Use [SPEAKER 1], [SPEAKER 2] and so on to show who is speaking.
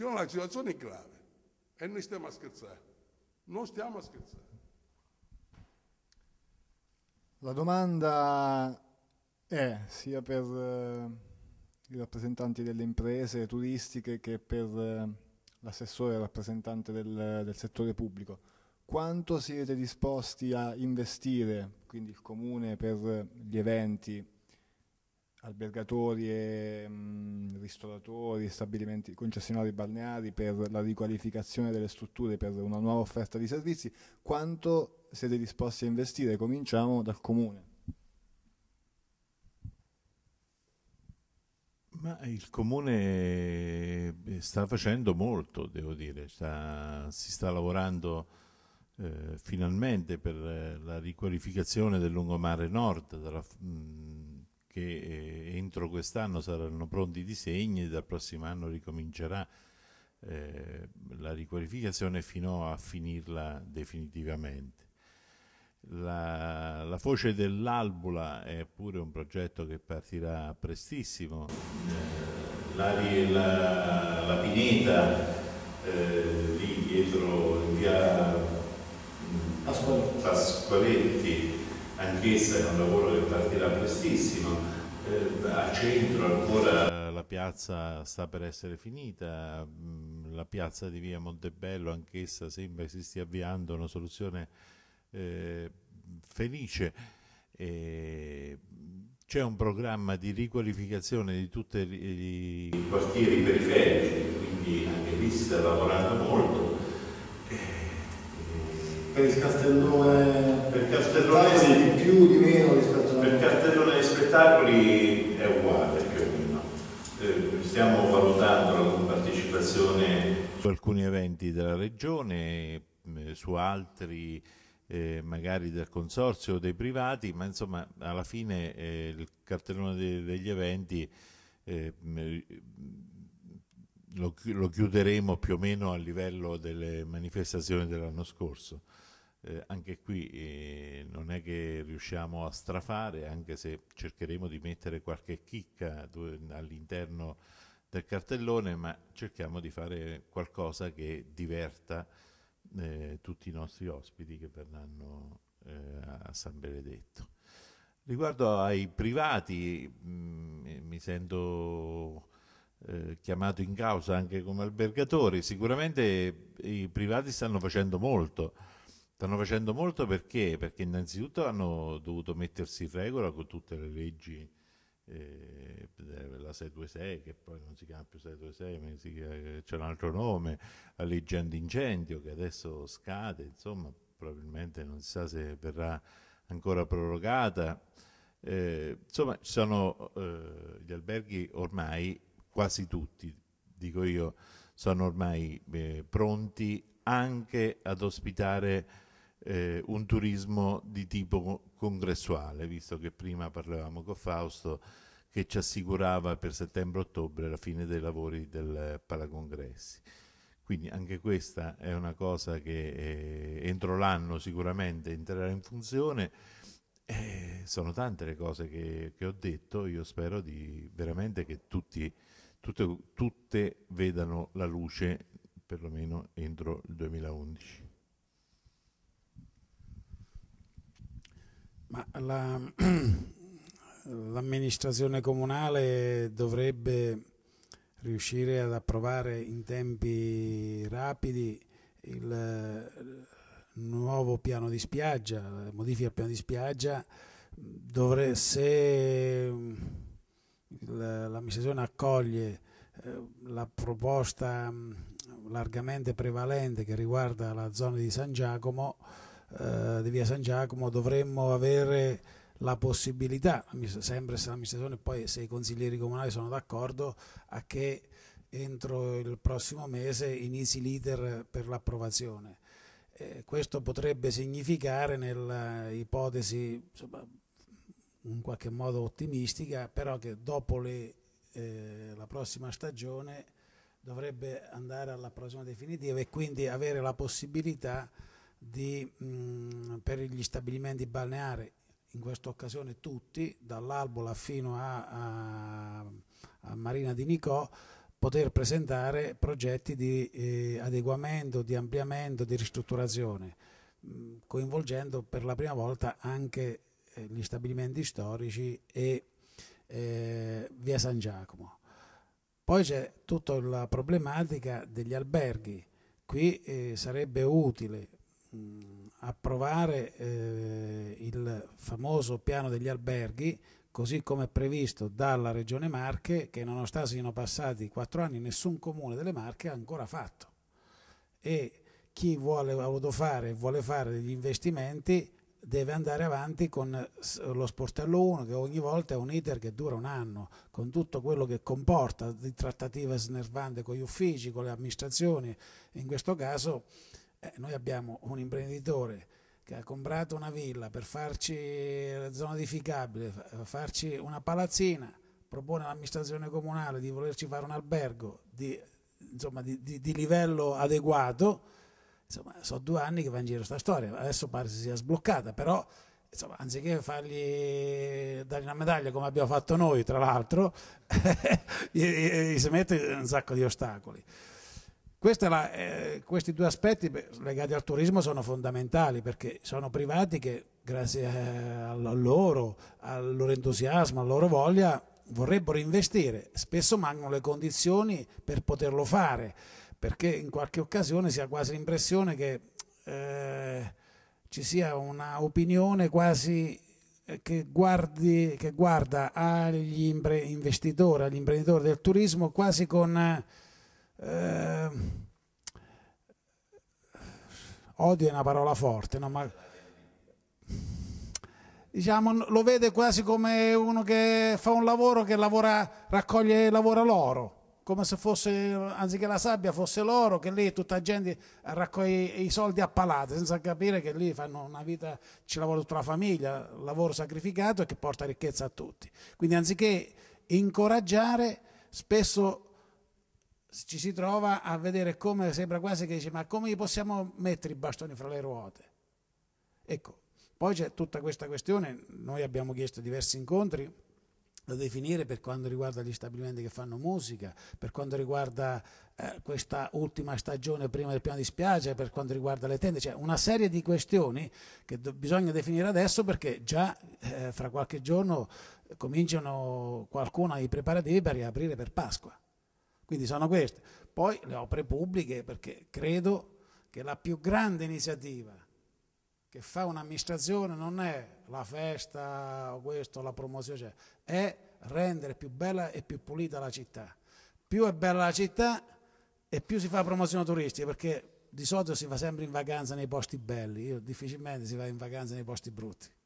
[SPEAKER 1] Signora, la situazione è grave e noi stiamo a scherzare. Non stiamo a scherzare.
[SPEAKER 2] La domanda è sia per eh, i rappresentanti delle imprese turistiche che per eh, l'assessore rappresentante del, del settore pubblico quanto siete disposti a investire, quindi il comune per eh, gli eventi albergatori, e, mh, ristoratori, stabilimenti concessionari balneari per la riqualificazione delle strutture, per una nuova offerta di servizi, quanto siete disposti a investire? Cominciamo dal comune. Ma il comune eh, sta facendo molto, devo dire, sta, si sta lavorando eh, finalmente per eh, la riqualificazione del lungomare nord, dalla, mh, che eh, entro quest'anno saranno pronti i disegni e dal prossimo anno ricomincerà eh, la riqualificazione fino a finirla definitivamente. La, la Foce dell'Albula è pure un progetto che partirà prestissimo. Eh, la, la, la pineta eh, lì dietro in via mm, Pasqualetti anch'essa è un lavoro che partirà prestissimo, eh, a centro ancora... La piazza sta per essere finita, mm, la piazza di via Montebello anch'essa sembra che si stia avviando una soluzione eh, felice. Eh, c'è un programma di riqualificazione di tutti i quartieri periferici, quindi anche lì si sta lavorando molto per il Castellone per Castellonesi di più di meno rispetto per Castellone di spettacoli è uguale più o meno eh, stiamo valutando la partecipazione su alcuni eventi della regione eh, su altri eh, magari del consorzio o dei privati ma insomma alla fine eh, il cartellone de degli eventi eh, mm, lo, chiuderemo più o meno a livello delle manifestazioni dell'anno scorso eh, anche qui eh, non è che riusciamo a strafare, anche se cercheremo di mettere qualche chicca all'interno del cartellone, ma cerchiamo di fare qualcosa che diverta eh, tutti i nostri ospiti che verranno eh, a San Benedetto. Riguardo ai privati, mh, mm, mi sento eh, chiamato in causa anche come albergatore, sicuramente i privati stanno facendo molto Stanno facendo molto perché? Perché innanzitutto hanno dovuto mettersi in regola con tutte le leggi, eh, la 626 che poi non si chiama più 626, chiama, c'è un altro nome, la legge antincendio che adesso scade, insomma probabilmente non si sa se verrà ancora prorogata. Eh, insomma ci sono eh, gli alberghi ormai quasi tutti, dico io, sono ormai eh, pronti anche ad ospitare eh, un turismo di tipo congressuale, visto che prima parlavamo con Fausto che ci assicurava per settembre-ottobre la fine dei lavori del Palacongressi. Quindi anche questa è una cosa che eh, entro l'anno sicuramente entrerà in funzione. Eh, sono tante le cose che, che, ho detto, io spero di, veramente che tutti, tutte, tutte vedano la luce perlomeno entro il 2011.
[SPEAKER 1] Ma la, l'amministrazione comunale dovrebbe riuscire ad approvare in tempi rapidi il eh, nuovo piano di spiaggia, la modifica al piano di spiaggia, dovre, se mm, l'amministrazione accoglie eh, la proposta mm, largamente prevalente che riguarda la zona di San Giacomo, eh, di Via San Giacomo dovremmo avere la possibilità, sempre se l'amministrazione poi se i consiglieri comunali sono d'accordo, a che entro il prossimo mese inizi l'iter per l'approvazione. Eh, questo potrebbe significare nell'ipotesi insomma, in qualche modo ottimistica, però che dopo le, eh, la prossima stagione dovrebbe andare alla prossima definitiva e quindi avere la possibilità di, mh, mm, per gli stabilimenti balneari, in questa occasione tutti, dall'Albola fino a, a, a Marina di Nicò, poter presentare progetti di eh, adeguamento, di ampliamento, di ristrutturazione, mh, mm, coinvolgendo per la prima volta anche eh, gli stabilimenti storici e eh, via San Giacomo. Poi c'è tutta la problematica degli alberghi. Qui eh, sarebbe utile mh, mm, approvare eh, il famoso piano degli alberghi, così come previsto dalla Regione Marche, che nonostante siano passati quattro anni, nessun comune delle Marche ha ancora fatto. E chi vuole autofare e vuole fare degli investimenti deve andare avanti con lo sportello 1 che ogni volta è un iter che dura un anno con tutto quello che comporta di trattative snervante con gli uffici, con le amministrazioni in questo caso eh, noi abbiamo un imprenditore che ha comprato una villa per farci la zona edificabile, eh, farci una palazzina, propone all'amministrazione comunale di volerci fare un albergo di, insomma, di, di, di livello adeguato, insomma, sono due anni che va in giro questa storia, adesso pare si sia sbloccata, però insomma, anziché fargli dargli una medaglia come abbiamo fatto noi, tra l'altro, gli, gli si mette un sacco di ostacoli. La, eh, questi due aspetti legati al turismo sono fondamentali perché sono privati che grazie eh, a loro, al loro entusiasmo, alla loro voglia vorrebbero investire. Spesso mancano le condizioni per poterlo fare perché in qualche occasione si ha quasi l'impressione che eh, ci sia un'opinione quasi eh, che, guardi, che, guarda agli investitori, agli imprenditori del turismo quasi con... Eh, eh, odio è una parola forte, no? ma diciamo, lo vede quasi come uno che fa un lavoro che lavora, raccoglie e lavora l'oro come se fosse, anziché la sabbia, fosse l'oro, che lì tutta gente raccoglie i soldi a palate, senza capire che lì fanno una vita, ci lavora tutta la famiglia, lavoro sacrificato e che porta ricchezza a tutti. Quindi anziché incoraggiare, spesso ci si trova a vedere come sembra quasi che dice ma come gli possiamo mettere i bastoni fra le ruote? Ecco, poi c'è tutta questa questione, noi abbiamo chiesto diversi incontri da definire per quanto riguarda gli stabilimenti che fanno musica, per quanto riguarda eh, questa ultima stagione prima del piano di spiaggia, per quanto riguarda le tende, cioè una serie di questioni che bisogna definire adesso perché già eh, fra qualche giorno cominciano qualcuno i preparativi per riaprire per Pasqua. Quindi sono queste. Poi le opere pubbliche, perché credo che la più grande iniziativa che fa un'amministrazione non è la festa o questo, la promozione, cioè, è rendere più bella e più pulita la città. Più è bella la città e più si fa promozione turistica, perché di solito si va sempre in vacanza nei posti belli, Io difficilmente si va in vacanza nei posti brutti.